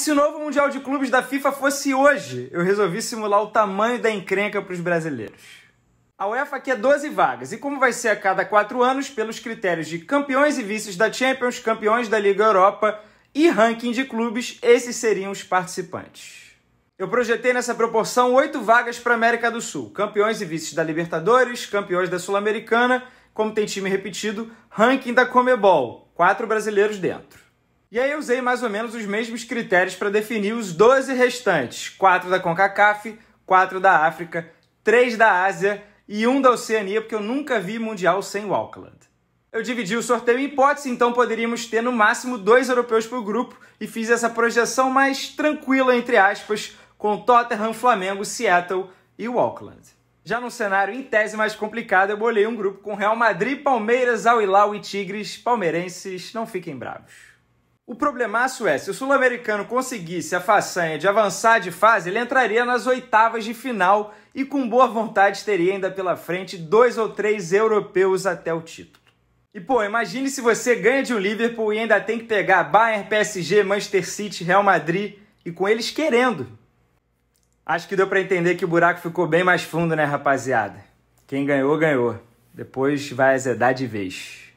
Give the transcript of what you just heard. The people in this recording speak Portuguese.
se o novo Mundial de Clubes da FIFA fosse hoje, eu resolvi simular o tamanho da encrenca para os brasileiros. A UEFA quer 12 vagas, e como vai ser a cada 4 anos, pelos critérios de campeões e vices da Champions, campeões da Liga Europa e ranking de clubes, esses seriam os participantes. Eu projetei nessa proporção 8 vagas para a América do Sul, campeões e vices da Libertadores, campeões da Sul-Americana, como tem time repetido, ranking da Comebol, 4 brasileiros dentro. E aí eu usei mais ou menos os mesmos critérios para definir os 12 restantes: 4 da CONCACAF, 4 da África, 3 da Ásia e 1 da Oceania, porque eu nunca vi mundial sem o Auckland. Eu dividi o sorteio em hipótese, então poderíamos ter no máximo dois europeus por grupo e fiz essa projeção mais tranquila, entre aspas, com Tottenham, Flamengo, Seattle e o Auckland. Já num cenário em tese mais complicado, eu bolei um grupo com Real Madrid, Palmeiras, Al Hilal e Tigres. Palmeirenses, não fiquem bravos. O problemaço é, se o sul-americano conseguisse a façanha de avançar de fase, ele entraria nas oitavas de final e com boa vontade teria ainda pela frente dois ou três europeus até o título. E pô, imagine se você ganha de um Liverpool e ainda tem que pegar Bayern, PSG, Manchester City, Real Madrid e com eles querendo. Acho que deu para entender que o buraco ficou bem mais fundo, né, rapaziada? Quem ganhou, ganhou. Depois vai azedar de vez.